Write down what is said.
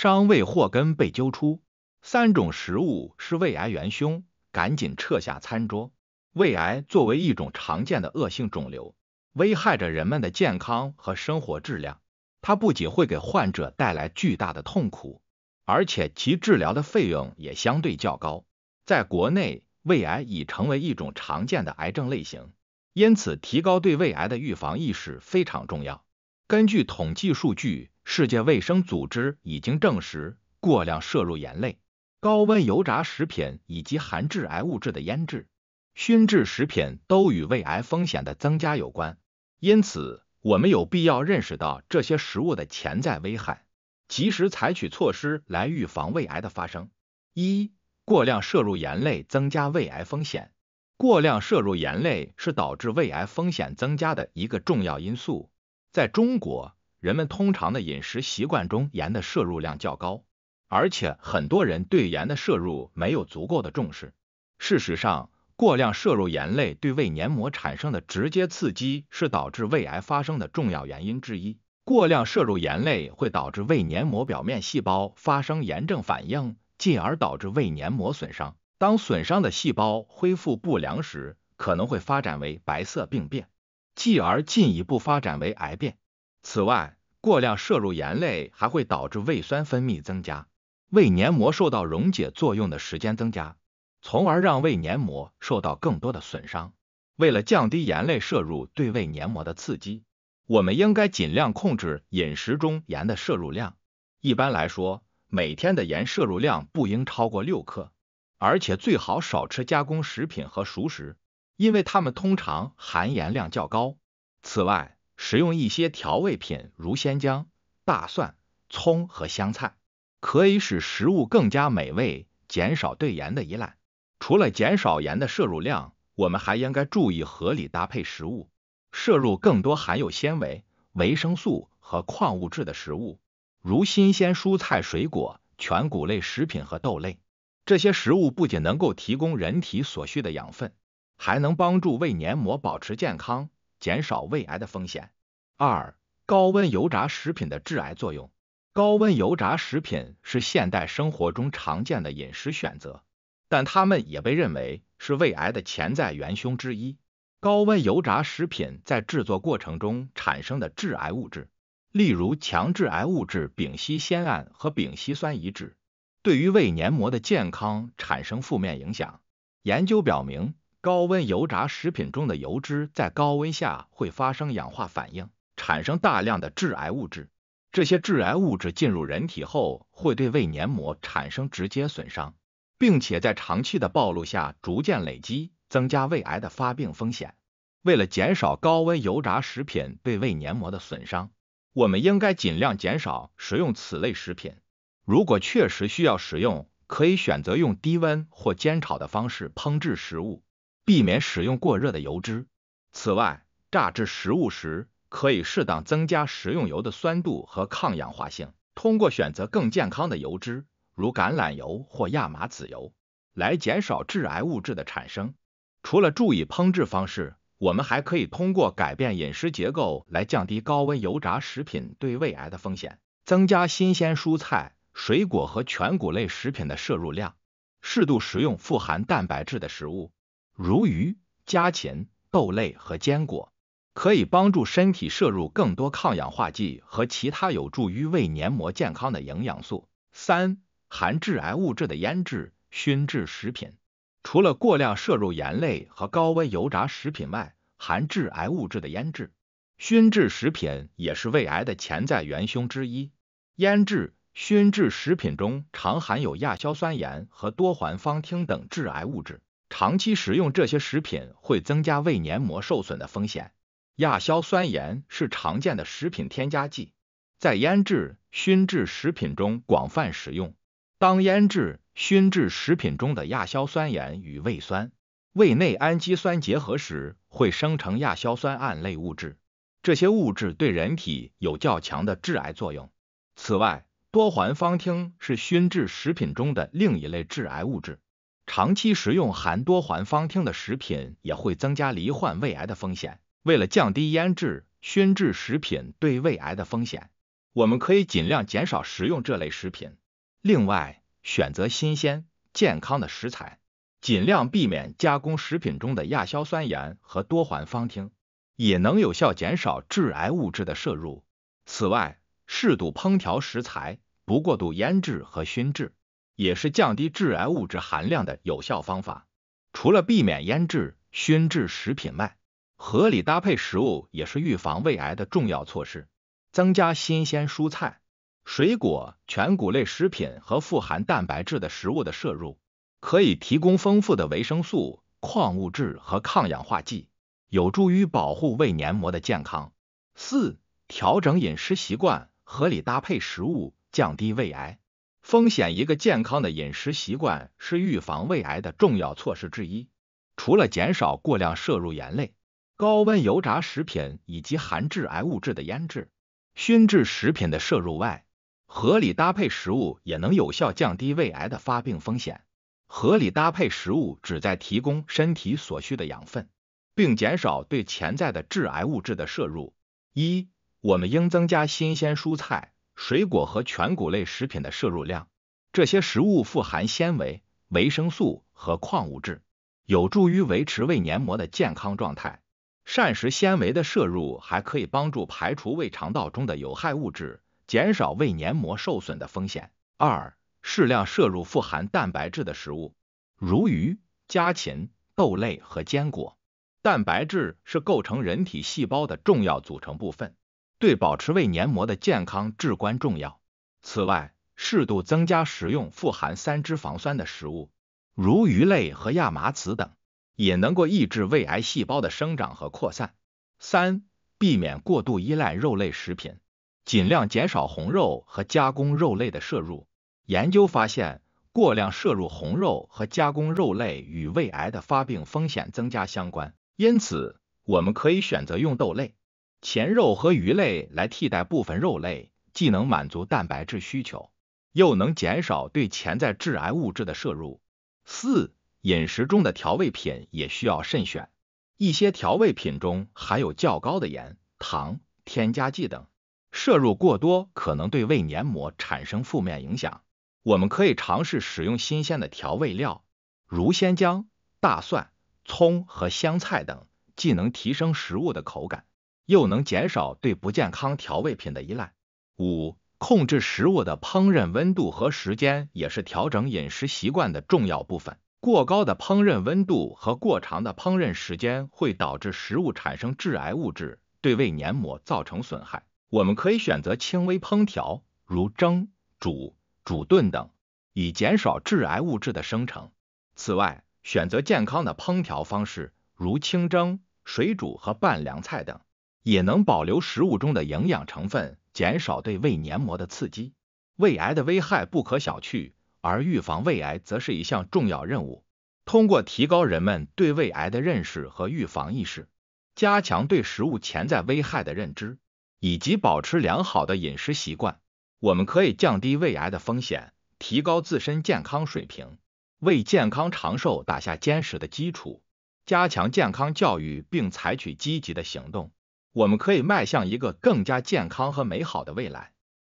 伤胃祸根被揪出，三种食物是胃癌元凶，赶紧撤下餐桌。胃癌作为一种常见的恶性肿瘤，危害着人们的健康和生活质量。它不仅会给患者带来巨大的痛苦，而且其治疗的费用也相对较高。在国内，胃癌已成为一种常见的癌症类型，因此提高对胃癌的预防意识非常重要。根据统计数据。世界卫生组织已经证实，过量摄入盐类、高温油炸食品以及含致癌物质的腌制、熏制食品都与胃癌风险的增加有关。因此，我们有必要认识到这些食物的潜在危害，及时采取措施来预防胃癌的发生。一、过量摄入盐类增加胃癌风险。过量摄入盐类是导致胃癌风险增加的一个重要因素。在中国。人们通常的饮食习惯中盐的摄入量较高，而且很多人对盐的摄入没有足够的重视。事实上，过量摄入盐类对胃黏膜产生的直接刺激是导致胃癌发生的重要原因之一。过量摄入盐类会导致胃黏膜表面细胞发生炎症反应，进而导致胃黏膜损伤。当损伤的细胞恢复不良时，可能会发展为白色病变，继而进一步发展为癌变。此外，过量摄入盐类还会导致胃酸分泌增加，胃黏膜受到溶解作用的时间增加，从而让胃黏膜受到更多的损伤。为了降低盐类摄入对胃黏膜的刺激，我们应该尽量控制饮食中盐的摄入量。一般来说，每天的盐摄入量不应超过六克，而且最好少吃加工食品和熟食，因为它们通常含盐量较高。此外，食用一些调味品，如鲜姜、大蒜、葱和香菜，可以使食物更加美味，减少对盐的依赖。除了减少盐的摄入量，我们还应该注意合理搭配食物，摄入更多含有纤维、维生素和矿物质的食物，如新鲜蔬菜、水果、全谷类食品和豆类。这些食物不仅能够提供人体所需的养分，还能帮助胃黏膜保持健康。减少胃癌的风险。二、高温油炸食品的致癌作用。高温油炸食品是现代生活中常见的饮食选择，但它们也被认为是胃癌的潜在元凶之一。高温油炸食品在制作过程中产生的致癌物质，例如强致癌物质丙烯酰胺和丙烯酸乙酯，对于胃黏膜的健康产生负面影响。研究表明。高温油炸食品中的油脂在高温下会发生氧化反应，产生大量的致癌物质。这些致癌物质进入人体后，会对胃黏膜产生直接损伤，并且在长期的暴露下逐渐累积，增加胃癌的发病风险。为了减少高温油炸食品对胃黏膜的损伤，我们应该尽量减少食用此类食品。如果确实需要食用，可以选择用低温或煎炒的方式烹制食物。避免使用过热的油脂。此外，炸制食物时可以适当增加食用油的酸度和抗氧化性。通过选择更健康的油脂，如橄榄油或亚麻籽油，来减少致癌物质的产生。除了注意烹制方式，我们还可以通过改变饮食结构来降低高温油炸食品对胃癌的风险。增加新鲜蔬菜、水果和全谷类食品的摄入量，适度食用富含蛋白质的食物。如鱼、家禽、豆类和坚果，可以帮助身体摄入更多抗氧化剂和其他有助于胃黏膜健康的营养素。三、含致癌物质的腌制、熏制食品，除了过量摄入盐类和高温油炸食品外，含致癌物质的腌制、熏制食品也是胃癌的潜在元凶之一。腌制、熏制食品中常含有亚硝酸盐和多环芳烃等致癌物质。长期食用这些食品会增加胃黏膜受损的风险。亚硝酸盐是常见的食品添加剂，在腌制、熏制食品中广泛使用。当腌制、熏制食品中的亚硝酸盐与胃酸、胃内氨基酸结合时，会生成亚硝酸胺类物质，这些物质对人体有较强的致癌作用。此外，多环芳烃是熏制食品中的另一类致癌物质。长期食用含多环芳烃的食品也会增加罹患胃癌的风险。为了降低腌制、熏制食品对胃癌的风险，我们可以尽量减少食用这类食品。另外，选择新鲜、健康的食材，尽量避免加工食品中的亚硝酸盐和多环芳烃，也能有效减少致癌物质的摄入。此外，适度烹调食材，不过度腌制和熏制。也是降低致癌物质含量的有效方法。除了避免腌制、熏制食品外，合理搭配食物也是预防胃癌的重要措施。增加新鲜蔬菜、水果、全谷类食品和富含蛋白质的食物的摄入，可以提供丰富的维生素、矿物质和抗氧化剂，有助于保护胃黏膜的健康。四、调整饮食习惯，合理搭配食物，降低胃癌。风险，一个健康的饮食习惯是预防胃癌的重要措施之一。除了减少过量摄入盐类、高温油炸食品以及含致癌物质的腌制、熏制食品的摄入外，合理搭配食物也能有效降低胃癌的发病风险。合理搭配食物旨在提供身体所需的养分，并减少对潜在的致癌物质的摄入。一，我们应增加新鲜蔬菜。水果和全谷类食品的摄入量，这些食物富含纤维、维生素和矿物质，有助于维持胃黏膜的健康状态。膳食纤维的摄入还可以帮助排除胃肠道中的有害物质，减少胃黏膜受损的风险。二，适量摄入富含蛋白质的食物，如鱼、家禽、豆类和坚果。蛋白质是构成人体细胞的重要组成部分。对保持胃黏膜的健康至关重要。此外，适度增加食用富含三脂肪酸的食物，如鱼类和亚麻籽等，也能够抑制胃癌细胞的生长和扩散。三、避免过度依赖肉类食品，尽量减少红肉和加工肉类的摄入。研究发现，过量摄入红肉和加工肉类与胃癌的发病风险增加相关。因此，我们可以选择用豆类。前肉和鱼类来替代部分肉类，既能满足蛋白质需求，又能减少对潜在致癌物质的摄入。四，饮食中的调味品也需要慎选，一些调味品中含有较高的盐、糖、添加剂等，摄入过多可能对胃黏膜产生负面影响。我们可以尝试使用新鲜的调味料，如鲜姜、大蒜、葱和香菜等，既能提升食物的口感。又能减少对不健康调味品的依赖。五、控制食物的烹饪温度和时间也是调整饮食习惯的重要部分。过高的烹饪温度和过长的烹饪时间会导致食物产生致癌物质，对胃黏膜造成损害。我们可以选择轻微烹调，如蒸、煮、煮炖等，以减少致癌物质的生成。此外，选择健康的烹调方式，如清蒸、水煮和拌凉菜等。也能保留食物中的营养成分，减少对胃黏膜的刺激。胃癌的危害不可小觑，而预防胃癌则是一项重要任务。通过提高人们对胃癌的认识和预防意识，加强对食物潜在危害的认知，以及保持良好的饮食习惯，我们可以降低胃癌的风险，提高自身健康水平，为健康长寿打下坚实的基础。加强健康教育，并采取积极的行动。我们可以迈向一个更加健康和美好的未来。